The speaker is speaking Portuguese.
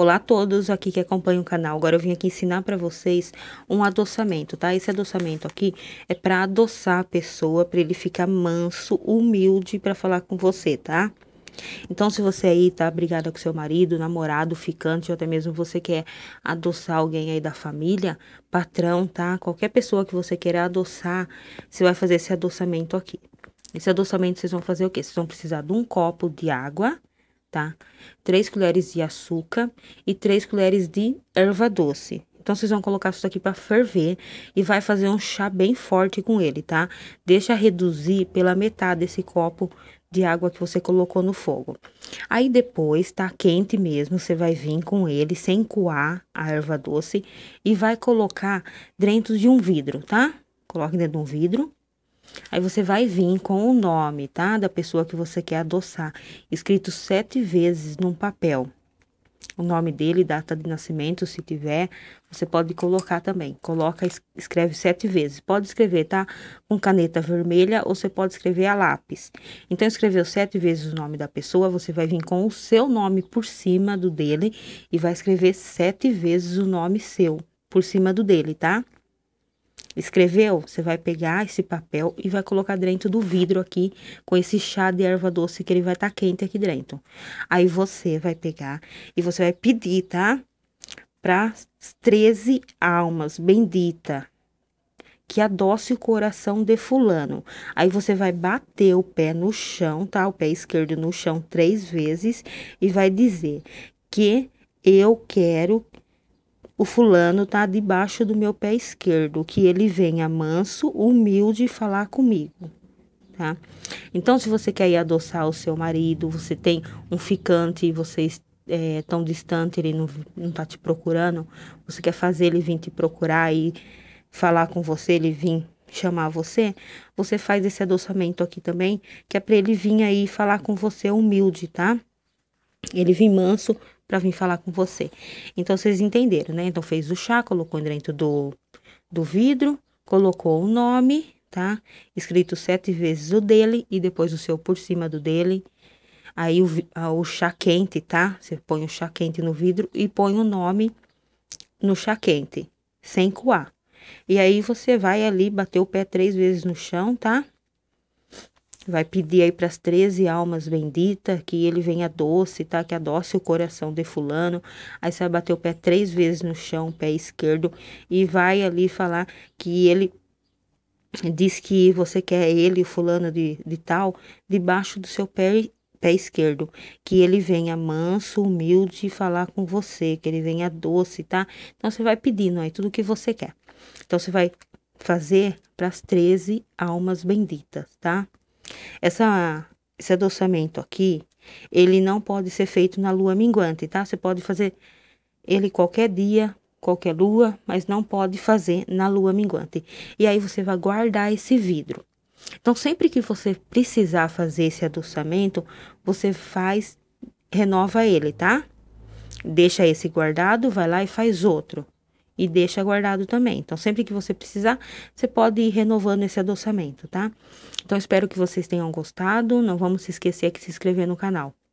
Olá a todos aqui que acompanham o canal. Agora eu vim aqui ensinar para vocês um adoçamento, tá? Esse adoçamento aqui é para adoçar a pessoa, para ele ficar manso, humilde para falar com você, tá? Então, se você aí tá brigada com seu marido, namorado, ficante, ou até mesmo você quer adoçar alguém aí da família, patrão, tá? Qualquer pessoa que você queira adoçar, você vai fazer esse adoçamento aqui. Esse adoçamento vocês vão fazer o quê? Vocês vão precisar de um copo de água, tá? 3 colheres de açúcar e 3 colheres de erva doce. Então, vocês vão colocar isso aqui para ferver e vai fazer um chá bem forte com ele, tá? Deixa reduzir pela metade esse copo de água que você colocou no fogo. Aí depois, tá quente mesmo, você vai vir com ele sem coar a erva doce e vai colocar dentro de um vidro, tá? Coloque dentro de um vidro Aí você vai vir com o nome, tá? Da pessoa que você quer adoçar, escrito sete vezes num papel. O nome dele, data de nascimento, se tiver, você pode colocar também. Coloca, escreve sete vezes. Pode escrever, tá? Com caneta vermelha ou você pode escrever a lápis. Então, escreveu sete vezes o nome da pessoa, você vai vir com o seu nome por cima do dele e vai escrever sete vezes o nome seu por cima do dele, tá? Escreveu? Você vai pegar esse papel e vai colocar dentro do vidro aqui com esse chá de erva doce que ele vai estar tá quente aqui dentro. Aí você vai pegar e você vai pedir, tá? Para 13 almas bendita que adoce o coração de fulano. Aí você vai bater o pé no chão, tá? O pé esquerdo no chão três vezes e vai dizer que eu quero o fulano está debaixo do meu pé esquerdo, que ele venha manso, humilde falar comigo. Tá? Então, se você quer ir adoçar o seu marido, você tem um ficante e vocês é, tão distante, ele não, não tá te procurando, você quer fazer ele vir te procurar e falar com você, ele vir chamar você, você faz esse adoçamento aqui também, que é para ele vir aí falar com você humilde, tá? Ele vir manso, para vir falar com você. Então vocês entenderam, né? Então fez o chá, colocou dentro do, do vidro, colocou o nome, tá? Escrito sete vezes o dele e depois o seu por cima do dele. Aí o, ah, o chá quente, tá? Você põe o chá quente no vidro e põe o nome no chá quente, sem coar. E aí você vai ali bater o pé três vezes no chão, tá? Vai pedir aí para as 13 almas benditas que ele venha doce, tá? Que adoce o coração de fulano. Aí você vai bater o pé três vezes no chão, pé esquerdo, e vai ali falar que ele diz que você quer ele, fulano de, de tal, debaixo do seu pé pé esquerdo, que ele venha manso, humilde falar com você, que ele venha doce, tá? Então você vai pedindo aí tudo o que você quer. Então você vai fazer para as 13 almas benditas, tá? Essa, esse adoçamento aqui, ele não pode ser feito na lua minguante, tá? Você pode fazer ele qualquer dia, qualquer lua, mas não pode fazer na lua minguante. E aí você vai guardar esse vidro. Então, sempre que você precisar fazer esse adoçamento, você faz, renova ele, tá? Deixa esse guardado, vai lá e faz outro e deixa guardado também. Então, sempre que você precisar, você pode ir renovando esse adoçamento, tá? Então, espero que vocês tenham gostado. Não vamos se esquecer de se inscrever no canal.